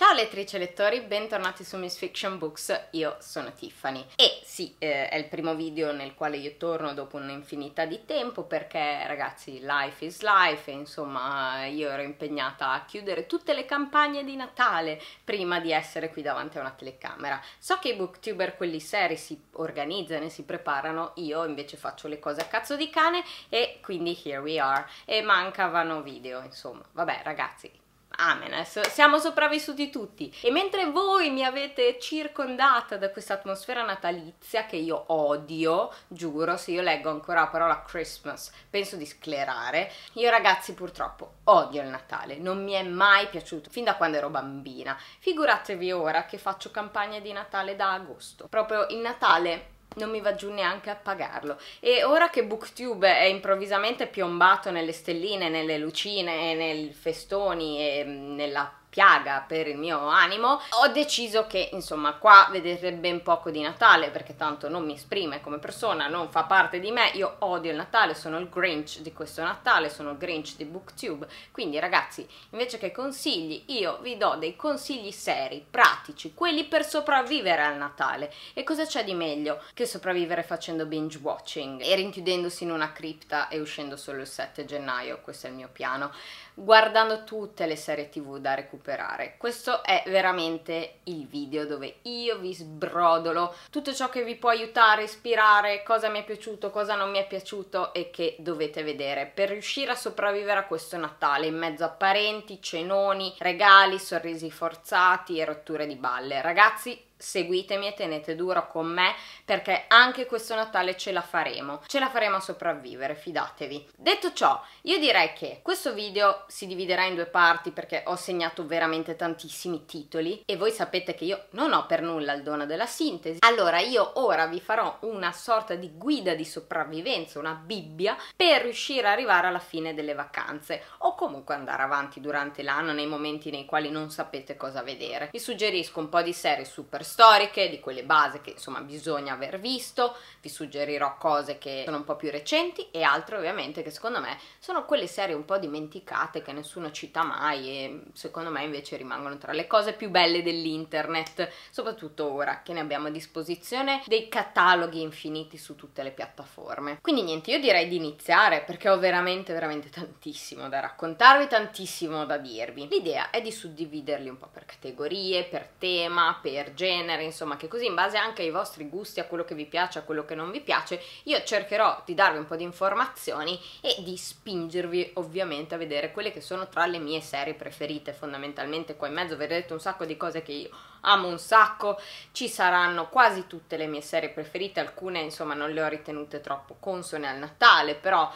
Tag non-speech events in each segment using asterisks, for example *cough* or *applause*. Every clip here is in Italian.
Ciao lettrici e lettori, bentornati su Miss Fiction Books, io sono Tiffany e sì, eh, è il primo video nel quale io torno dopo un'infinità di tempo perché ragazzi life is life e insomma io ero impegnata a chiudere tutte le campagne di Natale prima di essere qui davanti a una telecamera. So che i booktuber quelli seri si organizzano e si preparano, io invece faccio le cose a cazzo di cane e quindi here we are e mancavano video insomma, vabbè ragazzi Amen, siamo sopravvissuti tutti e mentre voi mi avete circondata da questa atmosfera natalizia che io odio, giuro, se io leggo ancora la parola Christmas penso di sclerare, io ragazzi purtroppo odio il Natale, non mi è mai piaciuto fin da quando ero bambina, figuratevi ora che faccio campagna di Natale da agosto, proprio il Natale non mi va giù neanche a pagarlo. E ora che Booktube è improvvisamente piombato nelle stelline, nelle lucine, nei festoni e mm, nella piaga per il mio animo, ho deciso che insomma qua vedete ben poco di Natale perché tanto non mi esprime come persona, non fa parte di me, io odio il Natale, sono il Grinch di questo Natale, sono il Grinch di Booktube, quindi ragazzi invece che consigli io vi do dei consigli seri, pratici, quelli per sopravvivere al Natale e cosa c'è di meglio che sopravvivere facendo binge watching e rinchiudendosi in una cripta e uscendo solo il 7 gennaio, questo è il mio piano, guardando tutte le serie tv da recuperare recuperare. Questo è veramente il video dove io vi sbrodolo tutto ciò che vi può aiutare, ispirare, cosa mi è piaciuto, cosa non mi è piaciuto e che dovete vedere per riuscire a sopravvivere a questo Natale in mezzo a parenti, cenoni, regali, sorrisi forzati e rotture di balle. Ragazzi, seguitemi e tenete duro con me perché anche questo Natale ce la faremo, ce la faremo a sopravvivere, fidatevi. Detto ciò, io direi che questo video si dividerà in due parti perché ho segnato veramente tantissimi titoli e voi sapete che io non ho per nulla il dono della sintesi. Allora io ora vi farò una sorta di guida di sopravvivenza, una bibbia per riuscire ad arrivare alla fine delle vacanze o comunque andare avanti durante l'anno nei momenti nei quali non sapete cosa vedere. Vi suggerisco un po' di serie super storiche, di quelle base che insomma bisogna aver visto, vi suggerirò cose che sono un po' più recenti e altre ovviamente che secondo me sono quelle serie un po' dimenticate che nessuno cita mai e secondo me invece rimangono tra le cose più belle dell'internet, soprattutto ora che ne abbiamo a disposizione dei cataloghi infiniti su tutte le piattaforme. Quindi niente, io direi di iniziare perché ho veramente veramente tantissimo da raccontarvi, tantissimo da dirvi. L'idea è di suddividerli un po' per categorie, per tema, per genere tenere, insomma, che così in base anche ai vostri gusti, a quello che vi piace, a quello che non vi piace, io cercherò di darvi un po' di informazioni e di spingervi ovviamente a vedere quelle che sono tra le mie serie preferite, fondamentalmente qua in mezzo vedrete un sacco di cose che io amo un sacco, ci saranno quasi tutte le mie serie preferite, alcune insomma non le ho ritenute troppo consone al Natale, però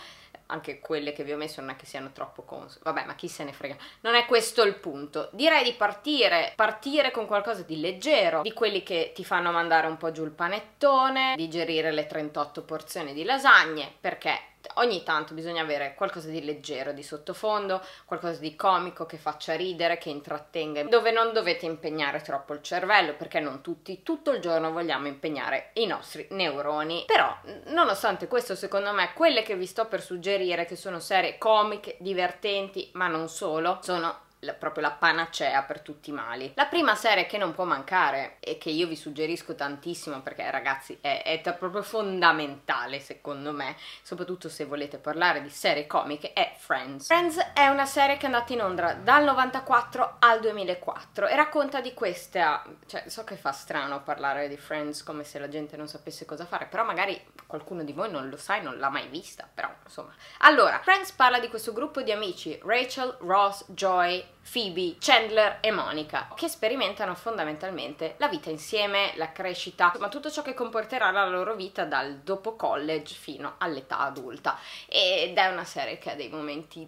anche quelle che vi ho messo non è che siano troppo cons. Vabbè, ma chi se ne frega. Non è questo il punto. Direi di partire, partire con qualcosa di leggero, di quelli che ti fanno mandare un po' giù il panettone, digerire le 38 porzioni di lasagne, perché ogni tanto bisogna avere qualcosa di leggero di sottofondo, qualcosa di comico che faccia ridere, che intrattenga, dove non dovete impegnare troppo il cervello, perché non tutti tutto il giorno vogliamo impegnare i nostri neuroni. Però, nonostante questo, secondo me, quelle che vi sto per suggerire, che sono serie comiche, divertenti, ma non solo, sono la, proprio la panacea per tutti i mali. La prima serie che non può mancare e che io vi suggerisco tantissimo perché ragazzi è, è proprio fondamentale secondo me, soprattutto se volete parlare di serie comiche, è Friends. Friends è una serie che è andata in onda dal 94 al 2004 e racconta di questa, cioè so che fa strano parlare di Friends come se la gente non sapesse cosa fare, però magari qualcuno di voi non lo sa e non l'ha mai vista, però insomma. Allora, Friends parla di questo gruppo di amici, Rachel, Ross, Joy, Phoebe, Chandler e Monica, che sperimentano fondamentalmente la vita insieme, la crescita, ma tutto ciò che comporterà la loro vita dal dopo college fino all'età adulta. Ed è una serie che ha dei momenti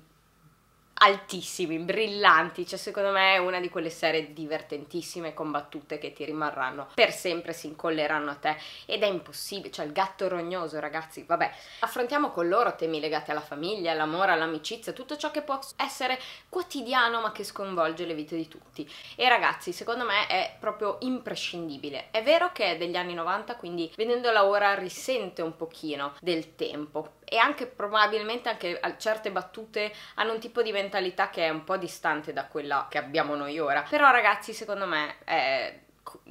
altissimi, brillanti, cioè secondo me è una di quelle serie divertentissime, combattute che ti rimarranno per sempre, si incolleranno a te ed è impossibile, cioè il gatto rognoso ragazzi, vabbè, affrontiamo con loro temi legati alla famiglia, all'amore, all'amicizia, tutto ciò che può essere quotidiano ma che sconvolge le vite di tutti e ragazzi secondo me è proprio imprescindibile, è vero che è degli anni 90 quindi vedendola ora risente un pochino del tempo, e anche probabilmente anche certe battute hanno un tipo di mentalità che è un po' distante da quella che abbiamo noi ora. Però ragazzi, secondo me è,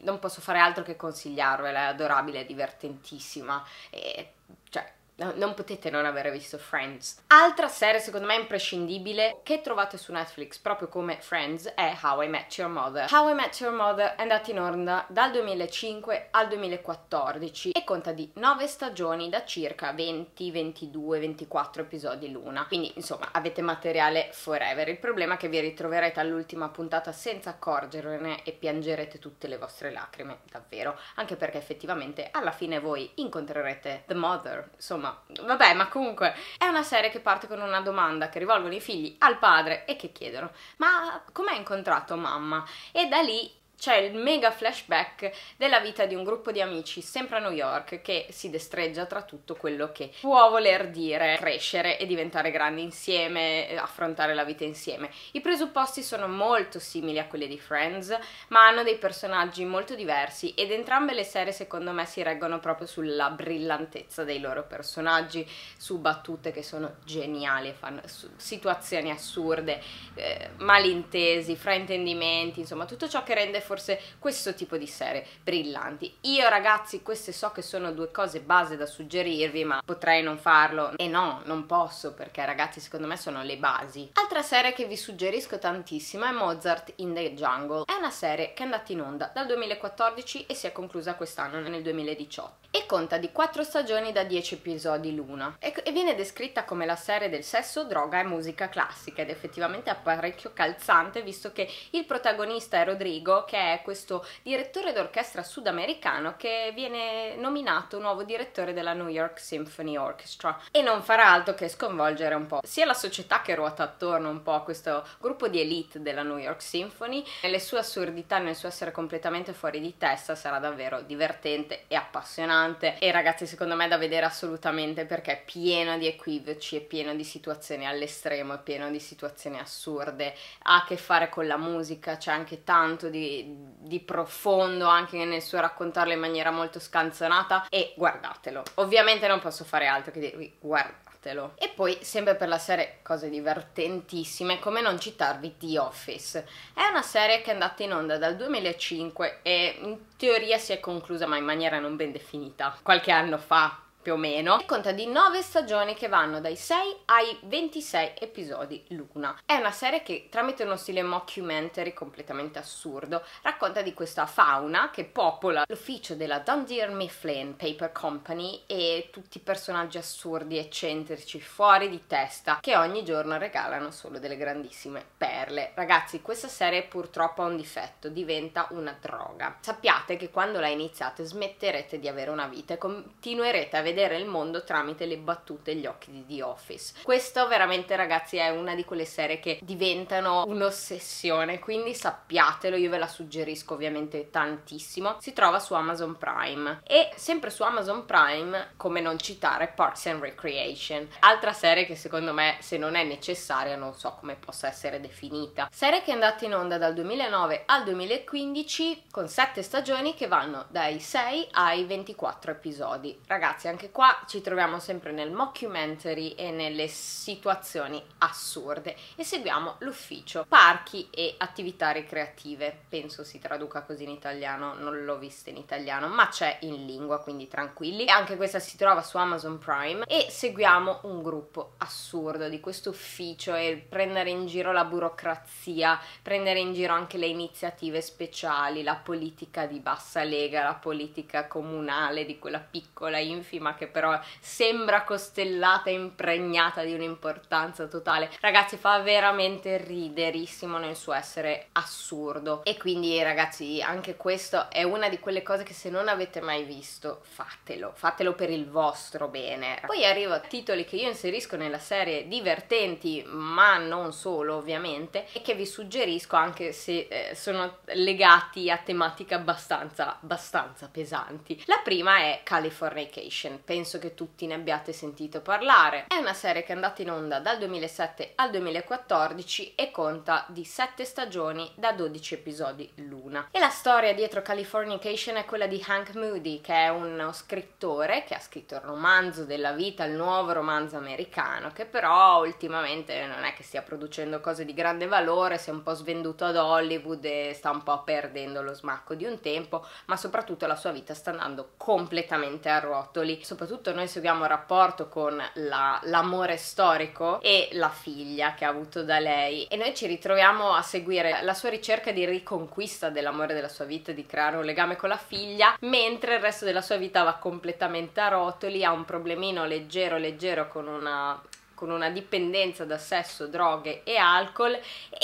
non posso fare altro che consigliarvela, è adorabile, è divertentissima e cioè no, non potete non aver visto Friends. Altra serie secondo me imprescindibile che trovate su Netflix proprio come Friends è How I Met Your Mother. How I Met Your Mother è andata in onda dal 2005 al 2014 e conta di 9 stagioni da circa 20, 22, 24 episodi l'una. Quindi insomma avete materiale forever. Il problema è che vi ritroverete all'ultima puntata senza accorgervene e piangerete tutte le vostre lacrime, davvero. Anche perché effettivamente alla fine voi incontrerete The Mother, insomma vabbè, ma comunque è una serie che parte con una domanda che rivolgono i figli al padre e che chiedono: Ma com'è incontrato mamma? E da lì c'è il mega flashback della vita di un gruppo di amici, sempre a New York, che si destreggia tra tutto quello che può voler dire crescere e diventare grandi insieme, eh, affrontare la vita insieme. I presupposti sono molto simili a quelli di Friends, ma hanno dei personaggi molto diversi ed entrambe le serie secondo me si reggono proprio sulla brillantezza dei loro personaggi, su battute che sono geniali, fanno situazioni assurde, eh, malintesi, fraintendimenti, insomma tutto ciò che rende forse questo tipo di serie brillanti. Io ragazzi queste so che sono due cose base da suggerirvi ma potrei non farlo e no non posso perché ragazzi secondo me sono le basi. Altra serie che vi suggerisco tantissimo è Mozart in the Jungle. È una serie che è andata in onda dal 2014 e si è conclusa quest'anno nel 2018 e conta di 4 stagioni da 10 episodi l'una e, e viene descritta come la serie del sesso, droga e musica classica ed effettivamente è parecchio calzante visto che il protagonista è Rodrigo che è questo direttore d'orchestra sudamericano che viene nominato nuovo direttore della New York Symphony Orchestra e non farà altro che sconvolgere un po' sia la società che ruota attorno un po' a questo gruppo di elite della New York Symphony nelle sue assurdità, nel suo essere completamente fuori di testa sarà davvero divertente e appassionante e ragazzi secondo me è da vedere assolutamente perché è pieno di equivoci, è pieno di situazioni all'estremo, è pieno di situazioni assurde, ha a che fare con la musica, c'è anche tanto di di, profondo anche nel suo raccontarlo in maniera molto scanzonata e guardatelo. Ovviamente non posso fare altro che dirvi guardatelo. E poi, sempre per la serie cose divertentissime, come non citarvi The Office. È una serie che è andata in onda dal 2005 e in teoria si è conclusa ma in maniera non ben definita, qualche anno fa, più o meno, e conta di 9 stagioni che vanno dai 6 ai 26 episodi l'una. È una serie che tramite uno stile mockumentary completamente assurdo racconta di questa fauna che popola l'ufficio della Dundee Mifflin Paper Company e tutti i personaggi assurdi, eccentrici, fuori di testa che ogni giorno regalano solo delle grandissime perle. Ragazzi, questa serie purtroppo ha un difetto, diventa una droga. Sappiate che quando la iniziate smetterete di avere una vita e continuerete a vedere vedere il mondo tramite le battute e gli occhi di The Office. Questo veramente ragazzi è una di quelle serie che diventano un'ossessione, quindi sappiatelo, io ve la suggerisco ovviamente tantissimo. Si trova su Amazon Prime e sempre su Amazon Prime, come non citare Parks and Recreation, altra serie che secondo me se non è necessaria non so come possa essere definita. Serie che è andata in onda dal 2009 al 2015 con sette stagioni che vanno dai 6 ai 24 episodi. Ragazzi, anche anche qua ci troviamo sempre nel mockumentary e nelle situazioni assurde e seguiamo l'ufficio parchi e attività ricreative, penso si traduca così in italiano, non l'ho vista in italiano, ma c'è in lingua, quindi tranquilli. E anche questa si trova su Amazon Prime e seguiamo un gruppo assurdo di questo ufficio e prendere in giro la burocrazia, prendere in giro anche le iniziative speciali, la politica di bassa lega, la politica comunale di quella piccola infima che però sembra costellata e impregnata di un'importanza totale. Ragazzi fa veramente riderissimo nel suo essere assurdo e quindi ragazzi anche questo è una di quelle cose che se non avete mai visto fatelo, fatelo per il vostro bene. Poi arrivo a titoli che io inserisco nella serie divertenti ma non solo ovviamente e che vi suggerisco anche se eh, sono legati a tematiche abbastanza, abbastanza pesanti. La prima è Californication penso che tutti ne abbiate sentito parlare. È una serie che è andata in onda dal 2007 al 2014 e conta di 7 stagioni da 12 episodi l'una. E la storia dietro Californication è quella di Hank Moody, che è uno scrittore che ha scritto il romanzo della vita, il nuovo romanzo americano, che però ultimamente non è che stia producendo cose di grande valore, si è un po' svenduto ad Hollywood e sta un po' perdendo lo smacco di un tempo, ma soprattutto la sua vita sta andando completamente a rotoli, soprattutto noi seguiamo il rapporto con la, l'amore storico e la figlia che ha avuto da lei e noi ci ritroviamo a seguire la sua ricerca di riconquista dell'amore della sua vita, di creare un legame con la figlia, mentre il resto della sua vita va completamente a rotoli, ha un problemino leggero leggero con una con una dipendenza da sesso, droghe e alcol e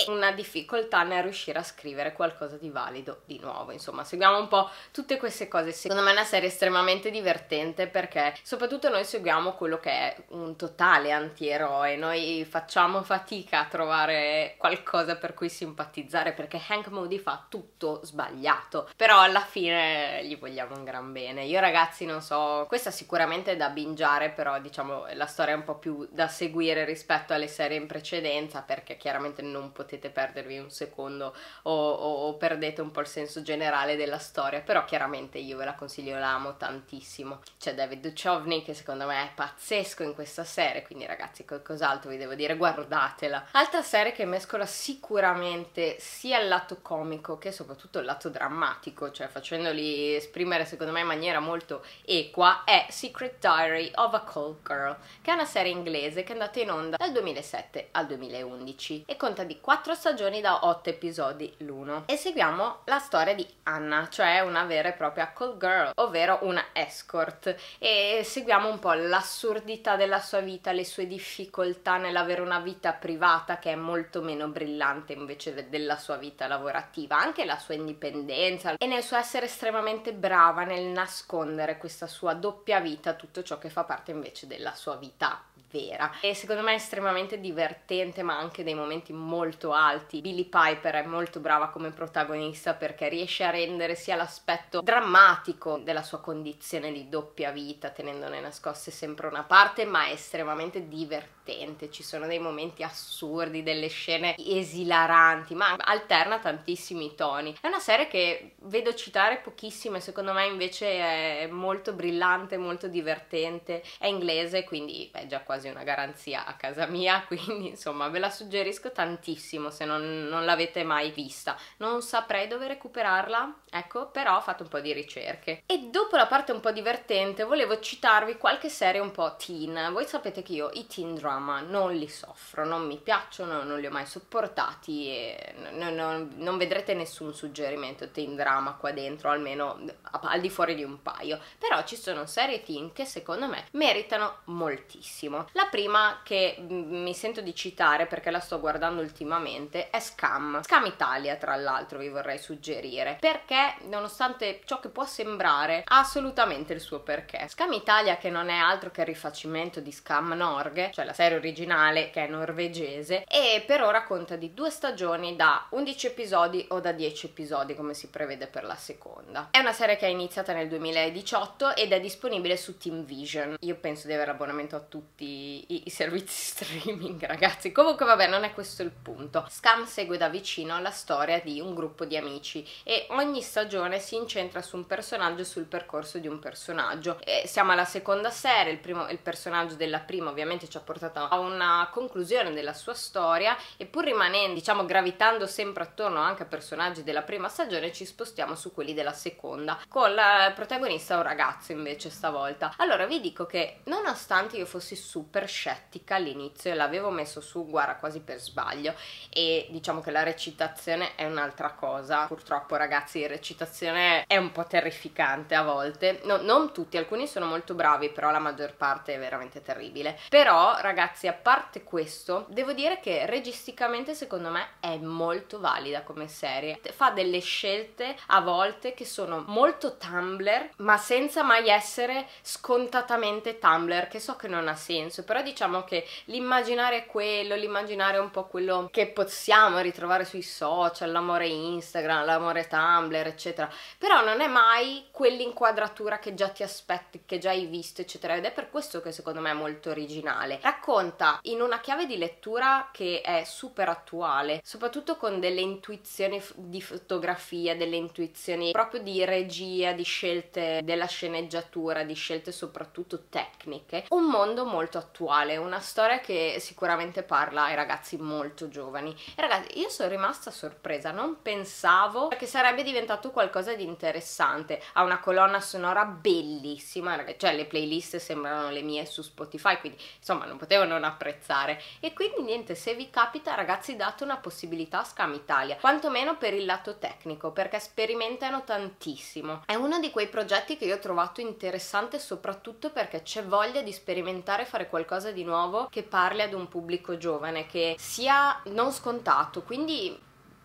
una difficoltà nel riuscire a scrivere qualcosa di valido di nuovo. Insomma, seguiamo un po' tutte queste cose. Secondo me è una serie estremamente divertente perché soprattutto noi seguiamo quello che è un totale antieroe, noi facciamo fatica a trovare qualcosa per cui simpatizzare perché Hank Moody fa tutto sbagliato, però alla fine gli vogliamo un gran bene. Io ragazzi non so, questa sicuramente è da bingiare, però diciamo la storia è un po' più da seguire seguire rispetto alle serie in precedenza perché chiaramente non potete perdervi un secondo o, o, o perdete un po' il senso generale della storia, però chiaramente io ve la consiglio, l'amo tantissimo. C'è David Duchovny che secondo me è pazzesco in questa serie, quindi ragazzi qualcos'altro vi devo dire, guardatela. Altra serie che mescola sicuramente sia il lato comico che soprattutto il lato drammatico, cioè facendoli esprimere secondo me in maniera molto equa, è Secret Diary of a Cold Girl, che è una serie inglese che è andata in onda dal 2007 al 2011 e conta di 4 stagioni da 8 episodi l'uno. E seguiamo la storia di Anna, cioè una vera e propria call girl, ovvero una escort e seguiamo un po' l'assurdità della sua vita, le sue difficoltà nell'avere una vita privata che è molto meno brillante invece della sua vita lavorativa, anche la sua indipendenza e nel suo essere estremamente brava nel nascondere questa sua doppia vita, tutto ciò che fa parte invece della sua vita vera e secondo me è estremamente divertente ma anche dei momenti molto alti Billy Piper è molto brava come protagonista perché riesce a rendere sia l'aspetto drammatico della sua condizione di doppia vita tenendone nascoste sempre una parte ma è estremamente divertente ci sono dei momenti assurdi delle scene esilaranti ma alterna tantissimi toni è una serie che vedo citare pochissime secondo me invece è molto brillante molto divertente è inglese quindi è già quasi quasi una garanzia a casa mia, *laughs* quindi insomma ve la suggerisco tantissimo se non, non l'avete mai vista. Non saprei dove recuperarla, ecco, però ho fatto un po' di ricerche. E dopo la parte un po' divertente volevo citarvi qualche serie un po' teen. Voi sapete che io i teen drama non li soffro, non mi piacciono, non li ho mai sopportati e non, non, non vedrete nessun suggerimento teen drama qua dentro, almeno al di fuori di un paio. Però ci sono serie teen che secondo me meritano moltissimo. La prima che mi sento di citare perché la sto guardando ultimamente è Scam. Scam Italia tra l'altro vi vorrei suggerire perché nonostante ciò che può sembrare ha assolutamente il suo perché. Scam Italia che non è altro che il rifacimento di Scam Norge, cioè la serie originale che è norvegese e per ora conta di due stagioni da 11 episodi o da 10 episodi come si prevede per la seconda. È una serie che è iniziata nel 2018 ed è disponibile su Team Vision. Io penso di avere abbonamento a tutti i, i, servizi *laughs* streaming, ragazzi. Comunque, vabbè, non è questo il punto. Scam segue da vicino la storia di un gruppo di amici e ogni stagione si incentra su un personaggio sul percorso di un personaggio. E siamo alla seconda serie, il, primo, il personaggio della prima ovviamente ci ha portato a una conclusione della sua storia e pur rimanendo, diciamo, gravitando sempre attorno anche a personaggi della prima stagione, ci spostiamo su quelli della seconda, con il protagonista un ragazzo invece stavolta. Allora, vi dico che nonostante io fossi super super scettica all'inizio e l'avevo messo su guarda quasi per sbaglio e diciamo che la recitazione è un'altra cosa purtroppo ragazzi la recitazione è un po' terrificante a volte no, non tutti alcuni sono molto bravi però la maggior parte è veramente terribile però ragazzi a parte questo devo dire che registicamente secondo me è molto valida come serie fa delle scelte a volte che sono molto Tumblr ma senza mai essere scontatamente Tumblr che so che non ha senso stesso, però diciamo che l'immaginare è quello, l'immaginare è un po' quello che possiamo ritrovare sui social, l'amore Instagram, l'amore Tumblr, eccetera, però non è mai quell'inquadratura che già ti aspetti, che già hai visto, eccetera, ed è per questo che secondo me è molto originale. Racconta in una chiave di lettura che è super attuale, soprattutto con delle intuizioni di fotografia, delle intuizioni proprio di regia, di scelte della sceneggiatura, di scelte soprattutto tecniche, un mondo molto attuale attuale, una storia che sicuramente parla ai ragazzi molto giovani. E ragazzi, io sono rimasta sorpresa, non pensavo che sarebbe diventato qualcosa di interessante. Ha una colonna sonora bellissima, ragazzi. cioè le playlist sembrano le mie su Spotify, quindi insomma non potevo non apprezzare. E quindi niente, se vi capita ragazzi date una possibilità a Scam Italia, quantomeno per il lato tecnico, perché sperimentano tantissimo. È uno di quei progetti che io ho trovato interessante soprattutto perché c'è voglia di sperimentare e fare qualcosa di nuovo che parli ad un pubblico giovane, che sia non scontato, quindi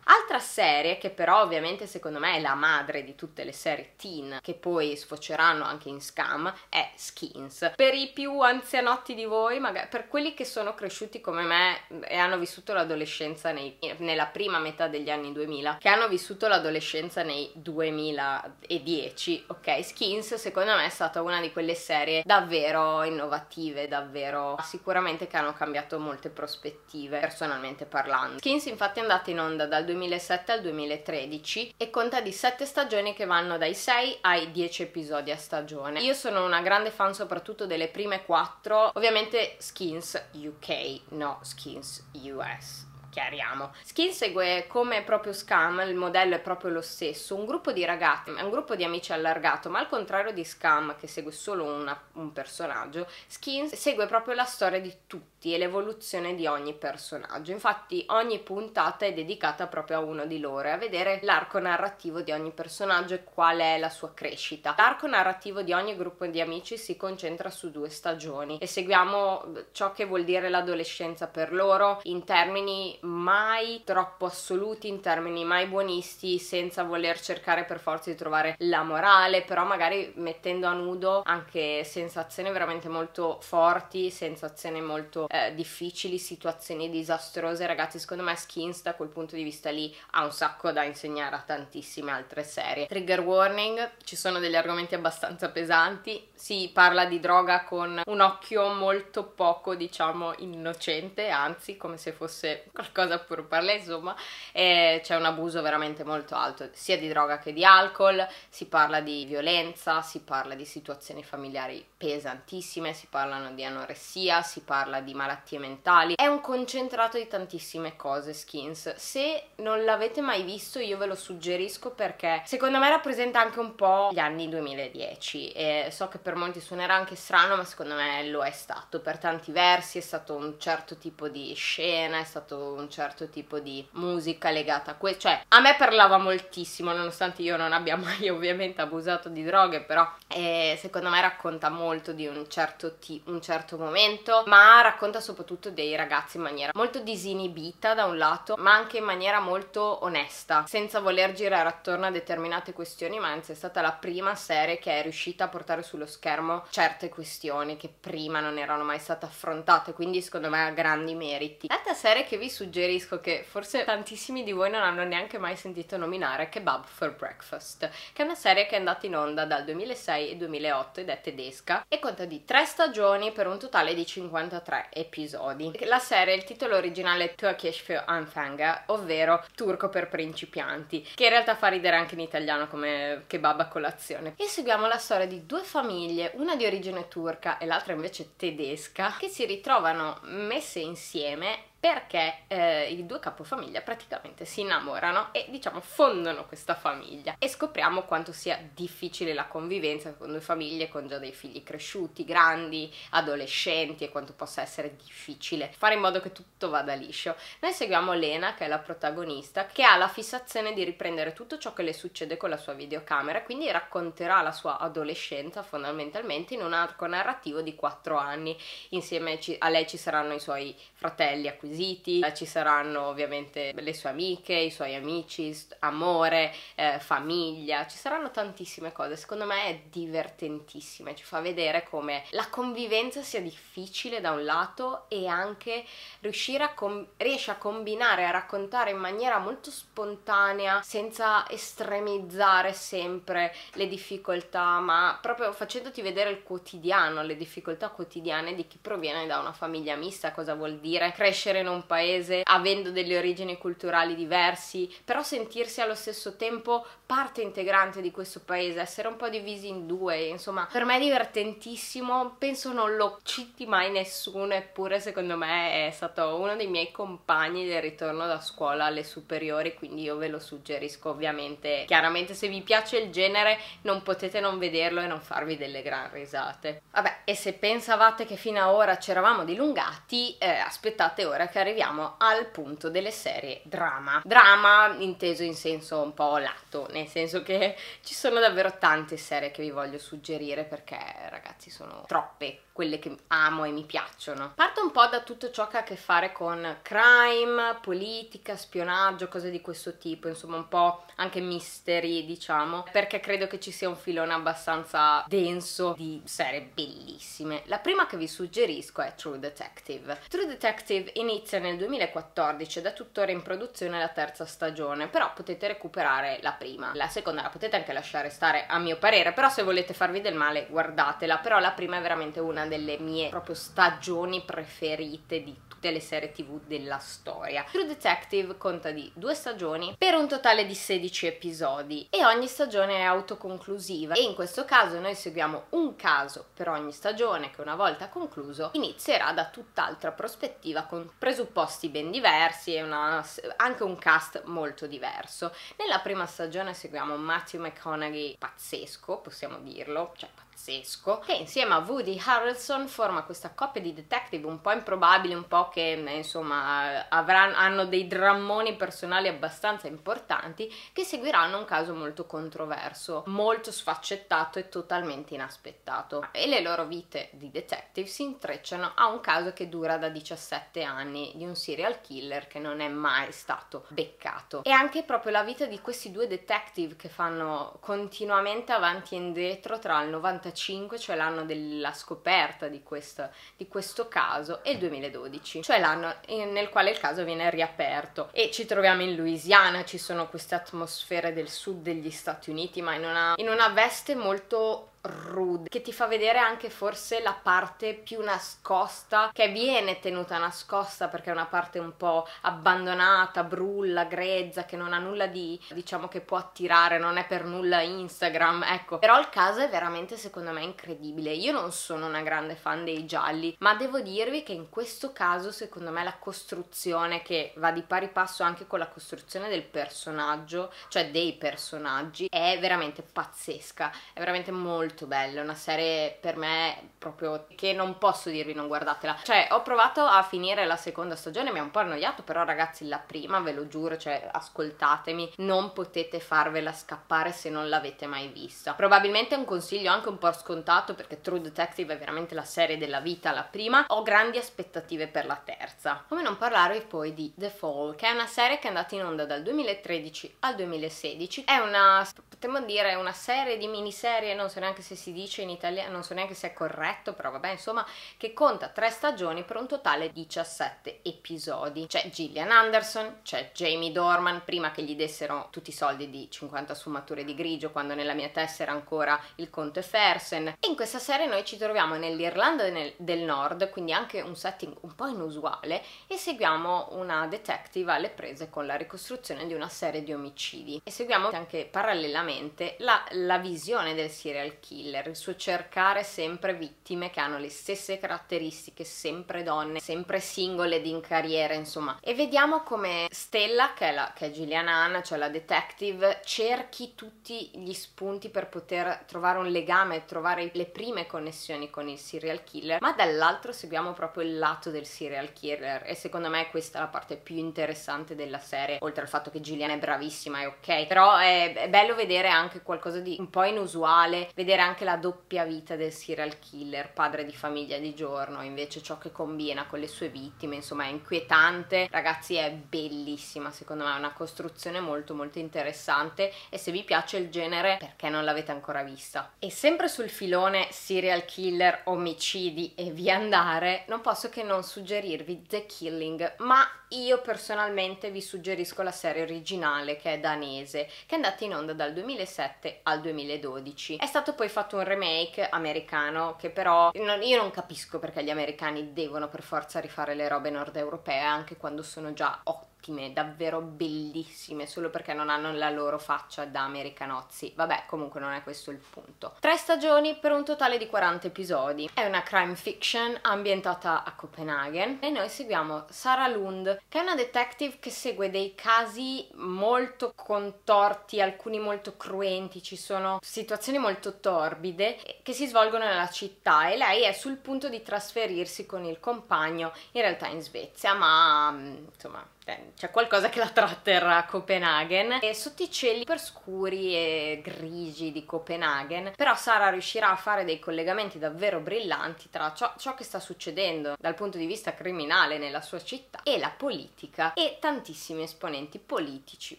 Altra serie che però ovviamente secondo me è la madre di tutte le serie teen che poi sfoceranno anche in scam è Skins. Per i più anzianotti di voi, magari, per quelli che sono cresciuti come me e hanno vissuto l'adolescenza nella prima metà degli anni 2000, che hanno vissuto l'adolescenza nei 2010, ok? Skins secondo me è stata una di quelle serie davvero innovative, davvero sicuramente che hanno cambiato molte prospettive personalmente parlando. Skins infatti è andata in onda dal 2010 2007 al 2013 e conta di 7 stagioni che vanno dai 6 ai 10 episodi a stagione. Io sono una grande fan soprattutto delle prime 4, ovviamente Skins UK, no Skins US chiariamo. Skin segue come proprio Scam, il modello è proprio lo stesso, un gruppo di ragazzi, un gruppo di amici allargato, ma al contrario di Scam che segue solo una, un personaggio, Skin segue proprio la storia di tutti e l'evoluzione di ogni personaggio. Infatti ogni puntata è dedicata proprio a uno di loro e a vedere l'arco narrativo di ogni personaggio e qual è la sua crescita. L'arco narrativo di ogni gruppo di amici si concentra su due stagioni e seguiamo eh, ciò che vuol dire l'adolescenza per loro in termini mai troppo assoluti, in termini mai buonisti, senza voler cercare per forza di trovare la morale, però magari mettendo a nudo anche sensazioni veramente molto forti, sensazioni molto eh, difficili, situazioni disastrose, ragazzi secondo me Skins da quel punto di vista lì ha un sacco da insegnare a tantissime altre serie. Trigger warning, ci sono degli argomenti abbastanza pesanti, si parla di droga con un occhio molto poco diciamo innocente, anzi come se fosse qualcosa pur parlare insomma, eh, c'è un abuso veramente molto alto sia di droga che di alcol, si parla di violenza, si parla di situazioni familiari pesantissime, si parlano di anoressia, si parla di malattia, malattie mentali. È un concentrato di tantissime cose, Skins. Se non l'avete mai visto io ve lo suggerisco perché secondo me rappresenta anche un po' gli anni 2010 e so che per molti suonerà anche strano ma secondo me lo è stato per tanti versi, è stato un certo tipo di scena, è stato un certo tipo di musica legata a questo, cioè a me parlava moltissimo nonostante io non abbia *laughs* mai ovviamente abusato di droghe però eh, secondo me racconta molto di un certo, un certo momento ma racconta racconta soprattutto dei ragazzi in maniera molto disinibita da un lato, ma anche in maniera molto onesta, senza voler girare attorno a determinate questioni, ma anzi è stata la prima serie che è riuscita a portare sullo schermo certe questioni che prima non erano mai state affrontate, quindi secondo me ha grandi meriti. L'altra serie che vi suggerisco, che forse tantissimi di voi non hanno neanche mai sentito nominare, è Kebab for Breakfast, che è una serie che è andata in onda dal 2006 e 2008 ed è tedesca e conta di 3 stagioni per un totale di 53 episodi. La serie, il titolo originale è Turkish für Anfanga, ovvero Turco per principianti, che in realtà fa ridere anche in italiano come kebab a colazione. E seguiamo la storia di due famiglie, una di origine turca e l'altra invece tedesca, che si ritrovano messe insieme perché eh, i due capofamiglia praticamente si innamorano e diciamo fondono questa famiglia e scopriamo quanto sia difficile la convivenza con due famiglie con già dei figli cresciuti, grandi, adolescenti e quanto possa essere difficile fare in modo che tutto vada liscio. Noi seguiamo Lena che è la protagonista che ha la fissazione di riprendere tutto ciò che le succede con la sua videocamera quindi racconterà la sua adolescenza fondamentalmente in un arco narrativo di 4 anni insieme a lei ci saranno i suoi fratelli acquisiti requisiti, eh, ci saranno ovviamente le sue amiche, i suoi amici, amore, eh, famiglia, ci saranno tantissime cose, secondo me è divertentissima, ci fa vedere come la convivenza sia difficile da un lato e anche riuscire a riesce a combinare, a raccontare in maniera molto spontanea, senza estremizzare sempre le difficoltà, ma proprio facendoti vedere il quotidiano, le difficoltà quotidiane di chi proviene da una famiglia mista, cosa vuol dire crescere in un paese avendo delle origini culturali diversi, però sentirsi allo stesso tempo parte integrante di questo paese, essere un po' divisi in due, insomma, per me è divertentissimo, penso non lo citi mai nessuno, eppure secondo me è stato uno dei miei compagni del ritorno da scuola alle superiori, quindi io ve lo suggerisco ovviamente. Chiaramente se vi piace il genere non potete non vederlo e non farvi delle gran risate. Vabbè, e se pensavate che fino a ora ci eravamo dilungati, eh, aspettate ora allora che arriviamo al punto delle serie drama. Drama inteso in senso un po' lato, nel senso che ci sono davvero tante serie che vi voglio suggerire perché ragazzi sono troppe quelle che amo e mi piacciono. Parto un po' da tutto ciò che ha a che fare con crime, politica, spionaggio, cose di questo tipo, insomma un po' anche mystery diciamo, perché credo che ci sia un filone abbastanza denso di serie bellissime. La prima che vi suggerisco è True Detective. True Detective inizia nel 2014 ed è tuttora in produzione la terza stagione, però potete recuperare la prima. La seconda la potete anche lasciare stare a mio parere, però se volete farvi del male guardatela, però la prima è veramente una una delle mie proprio stagioni preferite di tutte le serie tv della storia. True Detective conta di due stagioni per un totale di 16 episodi e ogni stagione è autoconclusiva e in questo caso noi seguiamo un caso per ogni stagione che una volta concluso inizierà da tutt'altra prospettiva con presupposti ben diversi e una, anche un cast molto diverso. Nella prima stagione seguiamo Matthew McConaughey pazzesco, possiamo dirlo, cioè pazzesco pazzesco, che insieme a Woody Harrelson forma questa coppia di detective un po' improbabile, un po' che insomma avranno, hanno dei drammoni personali abbastanza importanti che seguiranno un caso molto controverso, molto sfaccettato e totalmente inaspettato. E le loro vite di detective si intrecciano a un caso che dura da 17 anni di un serial killer che non è mai stato beccato. E anche proprio la vita di questi due detective che fanno continuamente avanti e indietro tra il 90 1995, cioè l'anno della scoperta di questo, di questo caso, e il 2012, cioè l'anno nel quale il caso viene riaperto. E ci troviamo in Louisiana, ci sono queste atmosfere del sud degli Stati Uniti, ma in una, in una veste molto rude, che ti fa vedere anche forse la parte più nascosta, che viene tenuta nascosta perché è una parte un po' abbandonata, brulla, grezza, che non ha nulla di, diciamo che può attirare, non è per nulla Instagram, ecco. Però il caso è veramente secondo me incredibile. Io non sono una grande fan dei gialli, ma devo dirvi che in questo caso secondo me la costruzione che va di pari passo anche con la costruzione del personaggio, cioè dei personaggi, è veramente pazzesca, è veramente molto molto bella, una serie per me proprio che non posso dirvi non guardatela. Cioè, ho provato a finire la seconda stagione, mi ha un po' annoiato, però ragazzi la prima, ve lo giuro, cioè ascoltatemi, non potete farvela scappare se non l'avete mai vista. Probabilmente è un consiglio anche un po' scontato perché True Detective è veramente la serie della vita, la prima. Ho grandi aspettative per la terza. Come non parlarvi poi di The Fall, che è una serie che è andata in onda dal 2013 al 2016. È una, potremmo dire, una serie di miniserie, non so neanche se si dice in italiano, non so neanche se è corretto, però vabbè, insomma, che conta tre stagioni per un totale di 17 episodi. C'è Gillian Anderson, c'è Jamie Dorman, prima che gli dessero tutti i soldi di 50 sfumature di grigio, quando nella mia testa era ancora il conte Fersen. E in questa serie noi ci troviamo nell'Irlanda del Nord, quindi anche un setting un po' inusuale, e seguiamo una detective alle prese con la ricostruzione di una serie di omicidi. E seguiamo anche parallelamente la, la visione del serial killer killer, il suo cercare sempre vittime che hanno le stesse caratteristiche, sempre donne, sempre singole ed in carriera, insomma. E vediamo come Stella, che è, la, che è Gillian Ann, cioè la detective, cerchi tutti gli spunti per poter trovare un legame, trovare le prime connessioni con il serial killer, ma dall'altro seguiamo proprio il lato del serial killer e secondo me questa è la parte più interessante della serie, oltre al fatto che Gillian è bravissima è ok, però è, è bello vedere anche qualcosa di un po' inusuale, vedere anche la doppia vita del serial killer, padre di famiglia di giorno, invece ciò che combina con le sue vittime, insomma è inquietante, ragazzi è bellissima, secondo me è una costruzione molto molto interessante e se vi piace il genere perché non l'avete ancora vista. E sempre sul filone serial killer, omicidi e via andare, non posso che non suggerirvi The Killing, ma io personalmente vi suggerisco la serie originale che è danese, che è andata in onda dal 2007 al 2012. È stato poi poi fatto un remake americano che però non, io non capisco perché gli americani devono per forza rifare le robe nord europee anche quando sono già 8 ottime, davvero bellissime, solo perché non hanno la loro faccia da americanozzi. Vabbè, comunque non è questo il punto. Tre stagioni per un totale di 40 episodi. È una crime fiction ambientata a Copenaghen e noi seguiamo Sara Lund, che è una detective che segue dei casi molto contorti, alcuni molto cruenti, ci sono situazioni molto torbide che si svolgono nella città e lei è sul punto di trasferirsi con il compagno, in realtà in Svezia, ma mm, insomma eh, c'è qualcosa che la tratterrà a Copenaghen e sotto i cieli per scuri e grigi di Copenaghen però Sara riuscirà a fare dei collegamenti davvero brillanti tra ciò, ciò, che sta succedendo dal punto di vista criminale nella sua città e la politica e tantissimi esponenti politici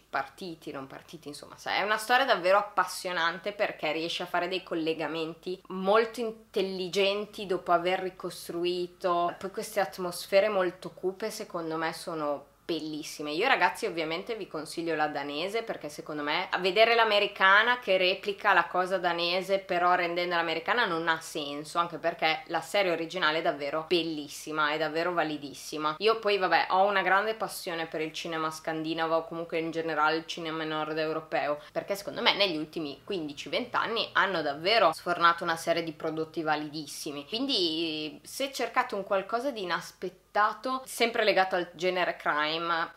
partiti, non partiti insomma è una storia davvero appassionante perché riesce a fare dei collegamenti molto intelligenti dopo aver ricostruito poi queste atmosfere molto cupe secondo me sono bellissime. Io ragazzi ovviamente vi consiglio la danese perché secondo me vedere l'americana che replica la cosa danese però rendendo l'americana non ha senso anche perché la serie originale è davvero bellissima, è davvero validissima. Io poi vabbè ho una grande passione per il cinema scandinavo o comunque in generale il cinema nord europeo perché secondo me negli ultimi 15-20 anni hanno davvero sfornato una serie di prodotti validissimi. Quindi se cercate un qualcosa di inaspettato citato, sempre legato al genere crime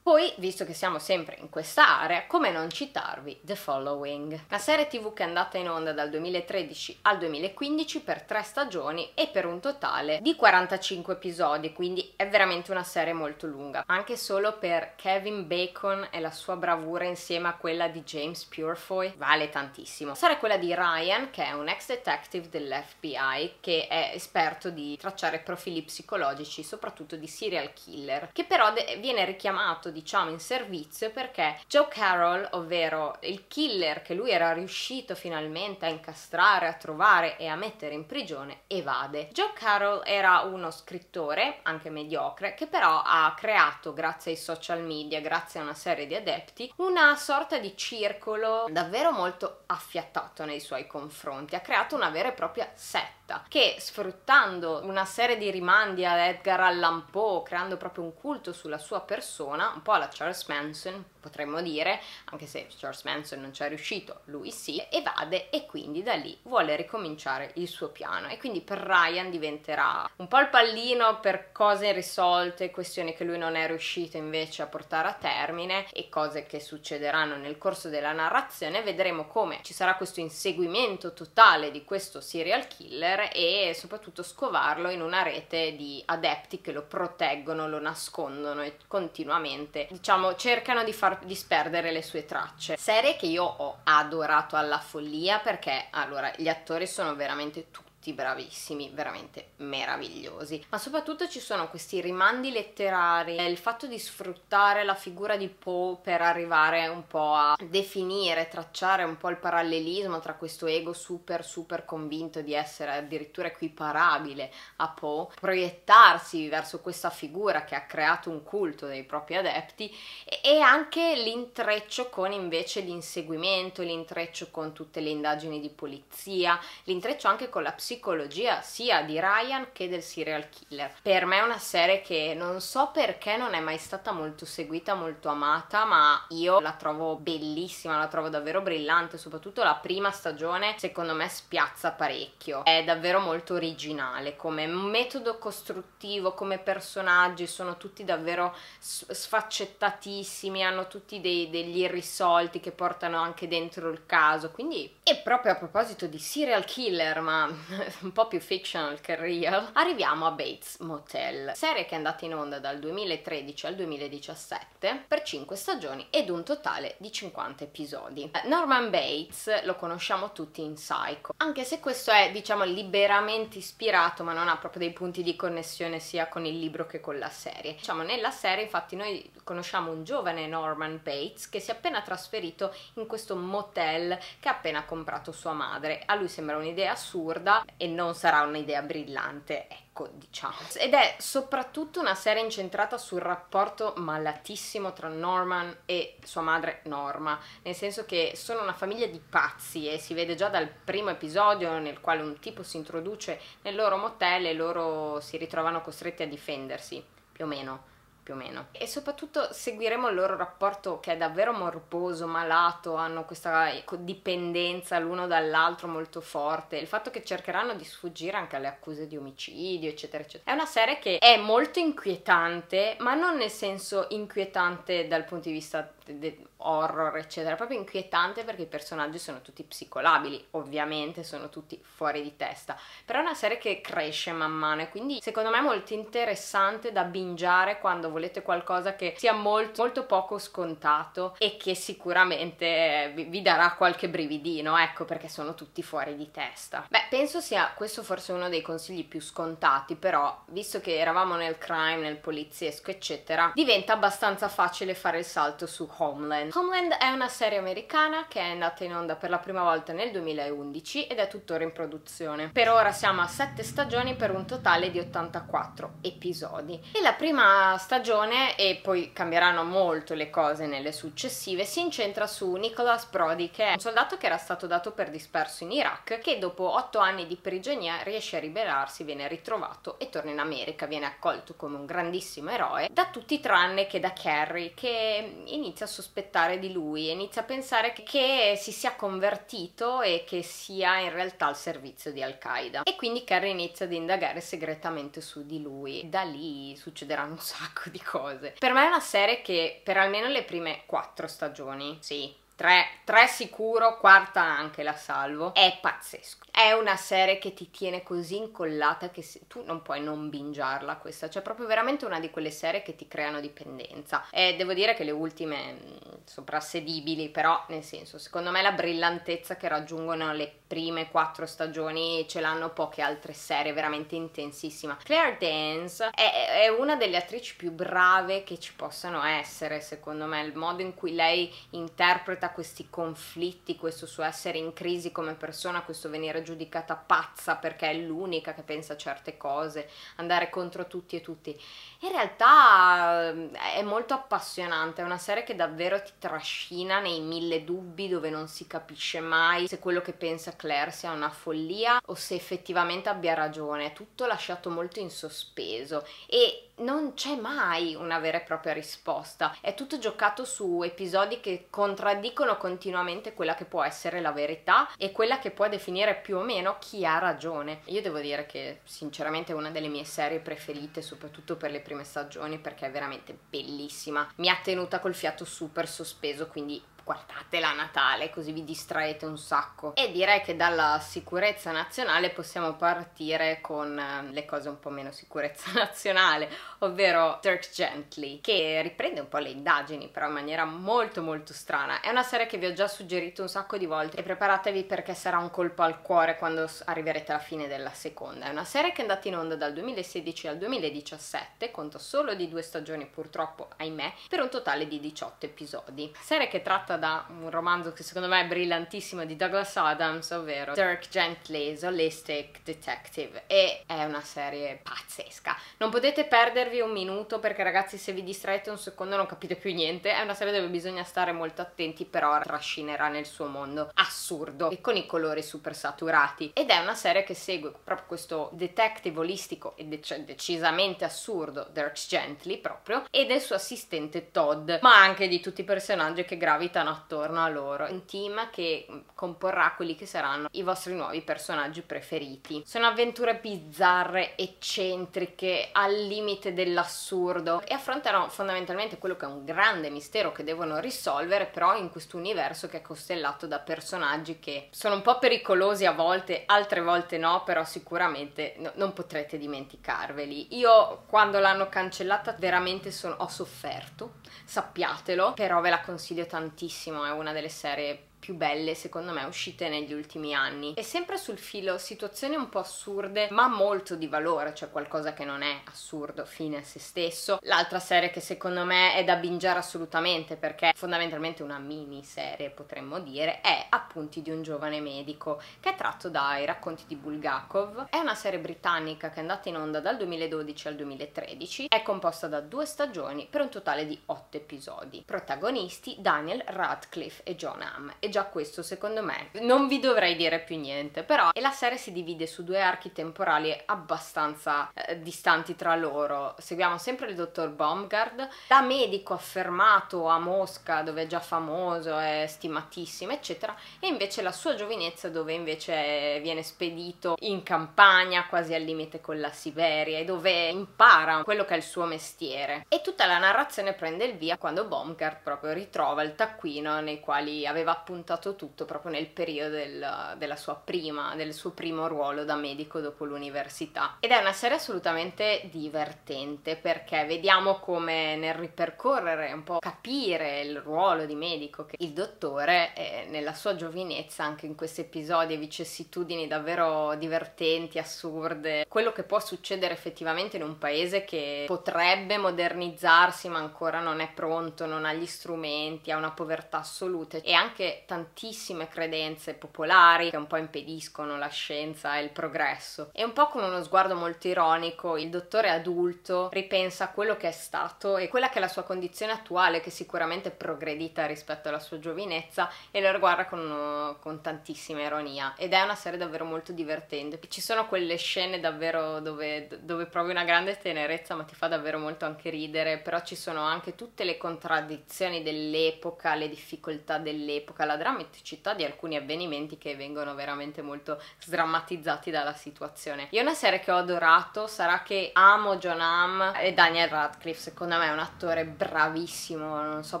poi, visto che siamo sempre in questa area, come non citarvi The Following, la serie tv che è andata in onda dal 2013 al 2015 per tre stagioni e per un totale di 45 episodi, quindi è veramente una serie molto lunga, anche solo per Kevin Bacon e la sua bravura insieme a quella di James Purefoy vale tantissimo. Sarà quella di Ryan, che è un ex detective dell'FBI, che è esperto di tracciare profili psicologici, soprattutto di serial killer, che però viene richiamato diciamo in servizio perché Joe Carroll, ovvero il killer che lui era riuscito finalmente a incastrare, a trovare e a mettere in prigione, evade. Joe Carroll era uno scrittore, anche mediocre, che però ha creato, grazie ai social media, grazie a una serie di adepti, una sorta di circolo davvero molto affiattato nei suoi confronti. Ha creato una vera e propria set protagonista che sfruttando una serie di rimandi ad Edgar Allan Poe, creando proprio un culto sulla sua persona, un po' alla Charles Manson, potremmo dire, anche se Charles Manson non ci è riuscito, lui sì, evade e quindi da lì vuole ricominciare il suo piano e quindi per Ryan diventerà un po' il pallino per cose irrisolte, questioni che lui non è riuscito invece a portare a termine e cose che succederanno nel corso della narrazione, vedremo come ci sarà questo inseguimento totale di questo serial killer e soprattutto scovarlo in una rete di adepti che lo proteggono, lo nascondono e continuamente, diciamo, cercano di far disperdere le sue tracce. Serie che io ho adorato alla follia perché allora gli attori sono veramente tutti tutti bravissimi, veramente meravigliosi. Ma soprattutto ci sono questi rimandi letterari, il fatto di sfruttare la figura di Poe per arrivare un po' a definire, tracciare un po' il parallelismo tra questo ego super super convinto di essere addirittura equiparabile a Poe, proiettarsi verso questa figura che ha creato un culto dei propri adepti e anche l'intreccio con invece l'inseguimento, l'intreccio con tutte le indagini di polizia, l'intreccio anche con la psicologia psicologia sia di Ryan che del serial killer. Per me è una serie che non so perché non è mai stata molto seguita, molto amata, ma io la trovo bellissima, la trovo davvero brillante, soprattutto la prima stagione secondo me spiazza parecchio. È davvero molto originale come metodo costruttivo, come personaggi, sono tutti davvero sfaccettatissimi, hanno tutti dei, degli irrisolti che portano anche dentro il caso, quindi... E proprio a proposito di serial killer, ma *laughs* un po' più fictional che real, arriviamo a Bates Motel, serie che è andata in onda dal 2013 al 2017 per 5 stagioni ed un totale di 50 episodi. Eh, Norman Bates lo conosciamo tutti in Psycho, anche se questo è diciamo liberamente ispirato ma non ha proprio dei punti di connessione sia con il libro che con la serie. Diciamo nella serie infatti noi conosciamo un giovane Norman Bates che si è appena trasferito in questo motel che ha appena comprato sua madre. A lui sembra un'idea assurda, e non sarà un'idea brillante, ecco, diciamo. Ed è soprattutto una serie incentrata sul rapporto malatissimo tra Norman e sua madre Norma, nel senso che sono una famiglia di pazzi e si vede già dal primo episodio nel quale un tipo si introduce nel loro motel e loro si ritrovano costretti a difendersi, più o meno più o meno. E soprattutto seguiremo il loro rapporto che è davvero morboso, malato, hanno questa dipendenza l'uno dall'altro molto forte, il fatto che cercheranno di sfuggire anche alle accuse di omicidio, eccetera, eccetera. È una serie che è molto inquietante, ma non nel senso inquietante dal punto di vista de- horror, eccetera. È proprio inquietante perché i personaggi sono tutti psicolabili, ovviamente sono tutti fuori di testa, però è una serie che cresce man mano e quindi secondo me è molto interessante da bingiare quando volete qualcosa che sia molto, molto poco scontato e che sicuramente vi, vi darà qualche brividino, ecco perché sono tutti fuori di testa. Beh, penso sia questo forse uno dei consigli più scontati, però visto che eravamo nel crime, nel poliziesco, eccetera, diventa abbastanza facile fare il salto su Homeland Homeland è una serie americana che è andata in onda per la prima volta nel 2011 ed è tuttora in produzione. Per ora siamo a 7 stagioni per un totale di 84 episodi. E la prima stagione, e poi cambieranno molto le cose nelle successive, si incentra su Nicholas Brody che è un soldato che era stato dato per disperso in Iraq che dopo 8 anni di prigionia riesce a liberarsi, viene ritrovato e torna in America, viene accolto come un grandissimo eroe da tutti tranne che da Carrie che inizia a sospettare parlare di lui e inizia a pensare che, si sia convertito e che sia in realtà al servizio di Al-Qaeda. E quindi Carrie inizia ad indagare segretamente su di lui. Da lì succederanno un *laughs* sacco di cose. Per me è una serie che per almeno le prime quattro stagioni, sì, 3, tre sicuro, quarta anche la salvo. È pazzesco. È una serie che ti tiene così incollata che se, tu non puoi non bingiarla questa. Cioè proprio veramente una di quelle serie che ti creano dipendenza. E devo dire che le ultime mh, mm, soprassedibili, però nel senso, secondo me la brillantezza che raggiungono le prime quattro stagioni ce l'hanno poche altre serie, veramente intensissima. Claire Dance è, è una delle attrici più brave che ci possano essere, secondo me. Il modo in cui lei interpreta interpreta questi conflitti, questo suo essere in crisi come persona, questo venire giudicata pazza perché è l'unica che pensa certe cose, andare contro tutti e tutti. In realtà eh, è molto appassionante, è una serie che davvero ti trascina nei mille dubbi dove non si capisce mai se quello che pensa Claire sia una follia o se effettivamente abbia ragione, è tutto lasciato molto in sospeso e non c'è mai una vera e propria risposta, è tutto giocato su episodi che contraddicono continuamente quella che può essere la verità e quella che può definire più o meno chi ha ragione. Io devo dire che sinceramente è una delle mie serie preferite, soprattutto per le prime stagioni, perché è veramente bellissima, mi ha tenuta col fiato super sospeso, quindi guardatela a Natale così vi distraete un sacco e direi che dalla sicurezza nazionale possiamo partire con ehm, le cose un po' meno sicurezza *laughs* nazionale ovvero Dirk Gently che riprende un po' le indagini però in maniera molto molto strana è una serie che vi ho già suggerito un sacco di volte e preparatevi perché sarà un colpo al cuore quando arriverete alla fine della seconda è una serie che è andata in onda dal 2016 al 2017 conta solo di due stagioni purtroppo ahimè per un totale di 18 episodi serie che tratta tratta da un romanzo che secondo me è brillantissimo di Douglas Adams, ovvero Dirk Gently's Holistic Detective e è una serie pazzesca. Non potete perdervi un minuto perché ragazzi se vi distraete un secondo non capite più niente, è una serie dove bisogna stare molto attenti però trascinerà nel suo mondo assurdo e con i colori super saturati ed è una serie che segue proprio questo detective olistico e dec decisamente assurdo Dirk Gently proprio e del suo assistente Todd ma anche di tutti i personaggi che gravitano ruotano attorno a loro, un team che mm, comporrà quelli che saranno i vostri nuovi personaggi preferiti. Sono avventure bizzarre, eccentriche, al limite dell'assurdo e affronteranno fondamentalmente quello che è un grande mistero che devono risolvere però in questo universo che è costellato da personaggi che sono un po' pericolosi a volte, altre volte no, però sicuramente no, non potrete dimenticarveli. Io quando l'hanno cancellata veramente sono, ho sofferto, sappiatelo, però ve la consiglio tantissimo bellissimo, è una delle serie più belle secondo me uscite negli ultimi anni e sempre sul filo situazioni un po' assurde ma molto di valore cioè qualcosa che non è assurdo fine a se stesso l'altra serie che secondo me è da bingiare assolutamente perché è fondamentalmente una mini serie potremmo dire è Appunti di un giovane medico che è tratto dai racconti di Bulgakov è una serie britannica che è andata in onda dal 2012 al 2013 è composta da due stagioni per un totale di otto episodi protagonisti Daniel Radcliffe e John Hamm e già questo secondo me non vi dovrei dire più niente però e la serie si divide su due archi temporali abbastanza eh, distanti tra loro seguiamo sempre il dottor Baumgard da medico affermato a Mosca dove è già famoso è stimatissimo eccetera e invece la sua giovinezza dove invece viene spedito in campagna quasi al limite con la Siberia e dove impara quello che è il suo mestiere e tutta la narrazione prende il via quando Baumgard proprio ritrova il taccuino nei quali aveva appunto raccontato tutto proprio nel periodo del, della sua prima, del suo primo ruolo da medico dopo l'università. Ed è una serie assolutamente divertente perché vediamo come nel ripercorrere un po' capire il ruolo di medico che il dottore eh, nella sua giovinezza, anche in questi episodi e vicissitudini davvero divertenti, assurde, quello che può succedere effettivamente in un paese che potrebbe modernizzarsi ma ancora non è pronto, non ha gli strumenti, ha una povertà assoluta e anche tantissime credenze popolari che un po' impediscono la scienza e il progresso. E un po' con uno sguardo molto ironico, il dottore adulto ripensa a quello che è stato e quella che è la sua condizione attuale, che sicuramente è progredita rispetto alla sua giovinezza, e lo riguarda con, uno, con tantissima ironia. Ed è una serie davvero molto divertente. Ci sono quelle scene davvero dove, dove provi una grande tenerezza, ma ti fa davvero molto anche ridere, però ci sono anche tutte le contraddizioni dell'epoca, le difficoltà dell'epoca, la drammaticità di alcuni avvenimenti che vengono veramente molto sdrammatizzati dalla situazione. Io una serie che ho adorato sarà che amo John Hamm e Daniel Radcliffe, secondo me è un attore bravissimo, non so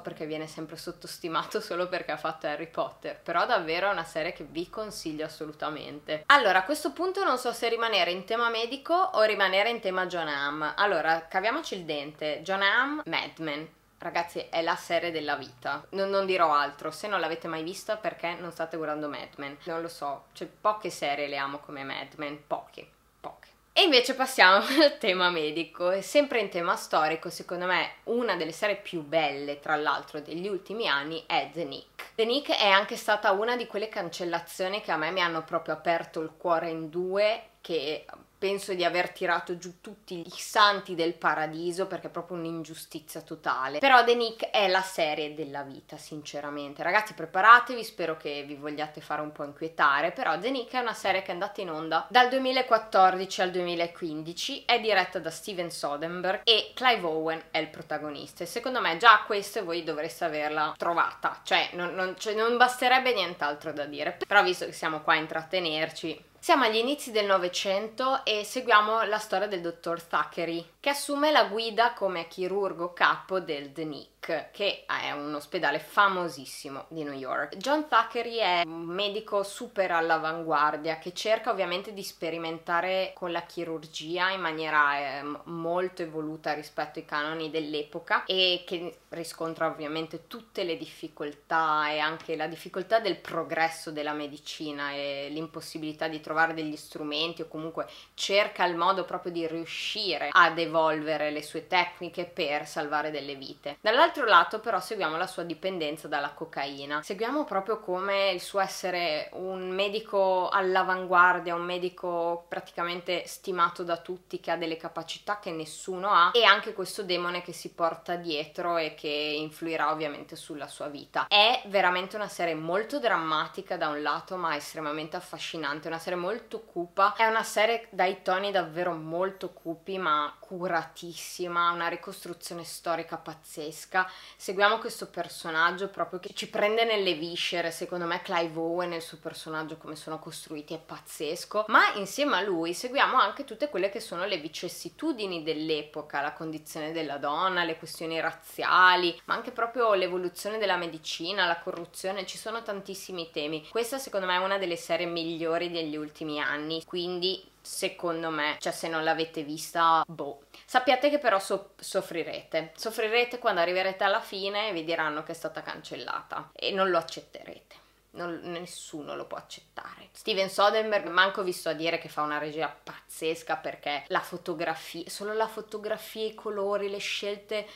perché viene sempre sottostimato *laughs* solo perché ha fatto Harry Potter, però davvero è una serie che vi consiglio assolutamente. Allora, a questo punto non so se rimanere in tema medico o rimanere in tema John Hamm. Allora, caviamoci il dente. John Hamm, Mad Men. Ragazzi, è la serie della vita. Non, non dirò altro, se non l'avete mai vista perché non state guardando Mad Men. Non lo so, cioè poche serie le amo come Mad Men, poche, poche. E invece passiamo *laughs* al tema medico, sempre in tema storico, secondo me una delle serie più belle, tra l'altro, degli ultimi anni è The Nick. The Nick è anche stata una di quelle cancellazioni che a me mi hanno proprio aperto il cuore in due, che penso di aver tirato giù tutti i santi del paradiso perché è proprio un'ingiustizia totale. Però The Nick è la serie della vita, sinceramente. Ragazzi, preparatevi, spero che vi vogliate fare un po' inquietare, però The Nick è una serie che è andata in onda dal 2014 al 2015, è diretta da Steven Soderbergh e Clive Owen è il protagonista e secondo me già questo voi dovreste averla trovata, cioè non, non, cioè, non basterebbe nient'altro da dire. Però visto che siamo qua a intrattenerci, siamo agli inizi del Novecento e seguiamo la storia del dottor Thackeray, che assume la guida come chirurgo capo del The Nick, che è un ospedale famosissimo di New York. John Thackeray è un medico super all'avanguardia che cerca ovviamente di sperimentare con la chirurgia in maniera eh, molto evoluta rispetto ai canoni dell'epoca e che riscontra ovviamente tutte le difficoltà e anche la difficoltà del progresso della medicina e l'impossibilità di trovare trovare degli strumenti o comunque cerca il modo proprio di riuscire ad evolvere le sue tecniche per salvare delle vite. Dall'altro lato però seguiamo la sua dipendenza dalla cocaina, seguiamo proprio come il suo essere un medico all'avanguardia, un medico praticamente stimato da tutti che ha delle capacità che nessuno ha e anche questo demone che si porta dietro e che influirà ovviamente sulla sua vita. È veramente una serie molto drammatica da un lato ma estremamente affascinante, una serie molto cupa. È una serie dai toni davvero molto cupi, ma curatissima, una ricostruzione storica pazzesca. Seguiamo questo personaggio proprio che ci prende nelle viscere, secondo me Clive Owen e il suo personaggio come sono costruiti è pazzesco, ma insieme a lui seguiamo anche tutte quelle che sono le vicissitudini dell'epoca, la condizione della donna, le questioni razziali, ma anche proprio l'evoluzione della medicina, la corruzione, ci sono tantissimi temi. Questa secondo me è una delle serie migliori degli ultimi anni, quindi secondo me, cioè se non l'avete vista, boh. Sappiate che però so soffrirete, soffrirete quando arriverete alla fine e vi diranno che è stata cancellata e non lo accetterete. Non, nessuno lo può accettare. Steven Soderbergh manco visto a dire che fa una regia pazzesca perché la fotografia, solo la fotografia, i colori, le scelte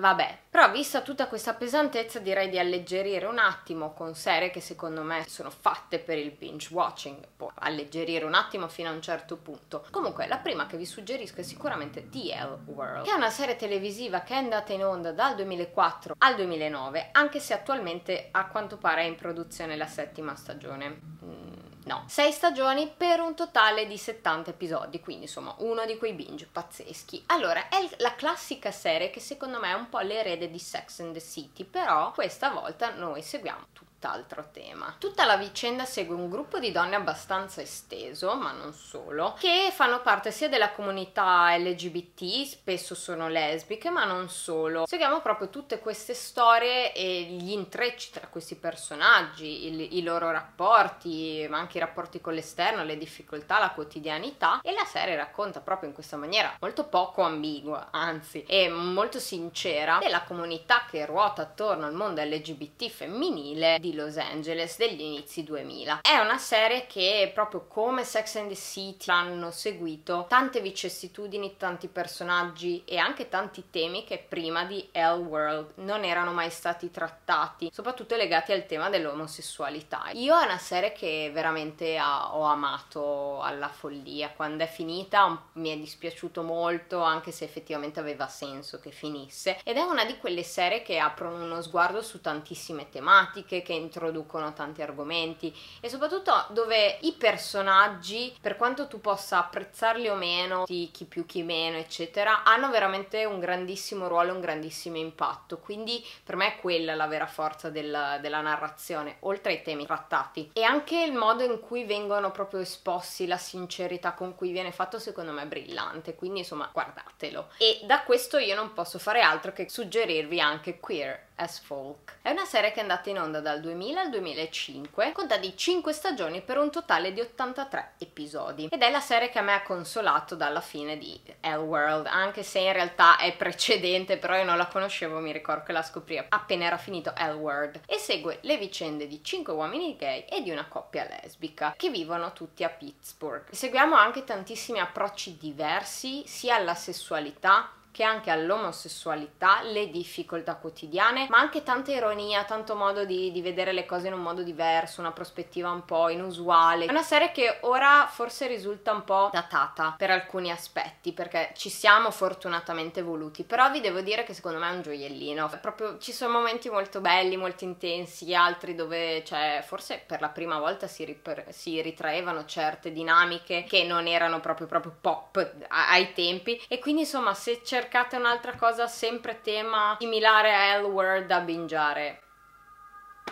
Vabbè, però vista tutta questa pesantezza direi di alleggerire un attimo con serie che secondo me sono fatte per il binge watching, può alleggerire un attimo fino a un certo punto. Comunque la prima che vi suggerisco è sicuramente DL World, che è una serie televisiva che è andata in onda dal 2004 al 2009, anche se attualmente a quanto pare è in produzione la settima stagione mm, no, 6 stagioni per un totale di 70 episodi, quindi insomma uno di quei binge pazzeschi. Allora, è la classica serie che secondo me è un po' l'erede di Sex and the City, però questa volta noi seguiamo tutto tutt'altro tema. Tutta la vicenda segue un gruppo di donne abbastanza esteso, ma non solo, che fanno parte sia della comunità LGBT, spesso sono lesbiche, ma non solo. Seguiamo proprio tutte queste storie e gli intrecci tra questi personaggi, il, i loro rapporti, ma anche i rapporti con l'esterno, le difficoltà, la quotidianità e la serie racconta proprio in questa maniera molto poco ambigua, anzi, è molto sincera della comunità che ruota attorno al mondo LGBT femminile di di Los Angeles degli inizi 2000. È una serie che proprio come Sex and the City hanno seguito tante vicissitudini, tanti personaggi e anche tanti temi che prima di L World non erano mai stati trattati, soprattutto legati al tema dell'omosessualità. Io è una serie che veramente ho amato alla follia, quando è finita mi è dispiaciuto molto anche se effettivamente aveva senso che finisse ed è una di quelle serie che aprono uno sguardo su tantissime tematiche che introducono tanti argomenti e soprattutto dove i personaggi, per quanto tu possa apprezzarli o meno, chi più chi meno, eccetera, hanno veramente un grandissimo ruolo, un grandissimo impatto. Quindi per me è quella la vera forza del, della narrazione, oltre ai temi trattati. E anche il modo in cui vengono proprio esposti, la sincerità con cui viene fatto, secondo me è brillante. Quindi insomma, guardatelo. E da questo io non posso fare altro che suggerirvi anche Queer as Folk. È una serie che è andata in onda dal 2000 al 2005, conta di 5 stagioni per un totale di 83 episodi ed è la serie che a me ha consolato dalla fine di L World, anche se in realtà è precedente, però io non la conoscevo, mi ricordo che la scoprì appena era finito L World. e segue le vicende di 5 uomini gay e di una coppia lesbica che vivono tutti a Pittsburgh. Seguiamo anche tantissimi approcci diversi sia alla sessualità che anche all'omosessualità, le difficoltà quotidiane, ma anche tanta ironia, tanto modo di, di, vedere le cose in un modo diverso, una prospettiva un po' inusuale. È una serie che ora forse risulta un po' datata per alcuni aspetti, perché ci siamo fortunatamente voluti, però vi devo dire che secondo me è un gioiellino. Proprio ci sono momenti molto belli, molto intensi, altri dove cioè, forse per la prima volta si, ripre- si ritraevano certe dinamiche che non erano proprio, proprio pop ai tempi e quindi insomma se c'è cercate un'altra cosa sempre tema similare a L-Word da bingiare.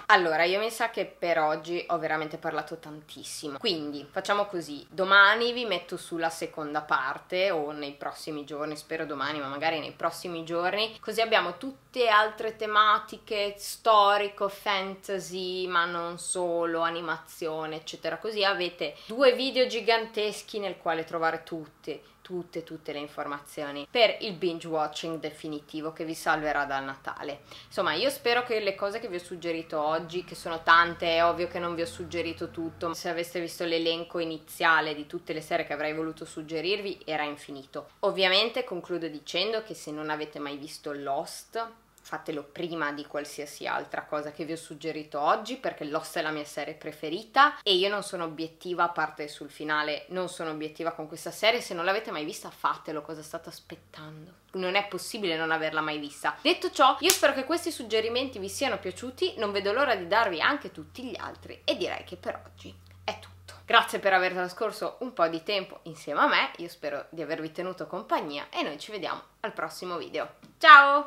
Allora, io mi sa che per oggi ho veramente parlato tantissimo. Quindi facciamo così: domani vi metto sulla seconda parte, o nei prossimi giorni, spero domani, ma magari nei prossimi giorni. Così abbiamo tutte altre tematiche: storico, fantasy, ma non solo, animazione, eccetera. Così avete due video giganteschi nel quale trovare tutti tutte tutte le informazioni per il binge watching definitivo che vi salverà dal Natale. Insomma, io spero che le cose che vi ho suggerito oggi, che sono tante, è ovvio che non vi ho suggerito tutto, se aveste visto l'elenco iniziale di tutte le serie che avrei voluto suggerirvi era infinito. Ovviamente concludo dicendo che se non avete mai visto Lost, fatelo prima di qualsiasi altra cosa che vi ho suggerito oggi perché Lost è la mia serie preferita e io non sono obiettiva a parte sul finale, non sono obiettiva con questa serie, se non l'avete mai vista fatelo, cosa state aspettando? Non è possibile non averla mai vista. Detto ciò, io spero che questi suggerimenti vi siano piaciuti, non vedo l'ora di darvi anche tutti gli altri e direi che per oggi è tutto. Grazie per aver trascorso un po' di tempo insieme a me, io spero di avervi tenuto compagnia e noi ci vediamo al prossimo video. Ciao!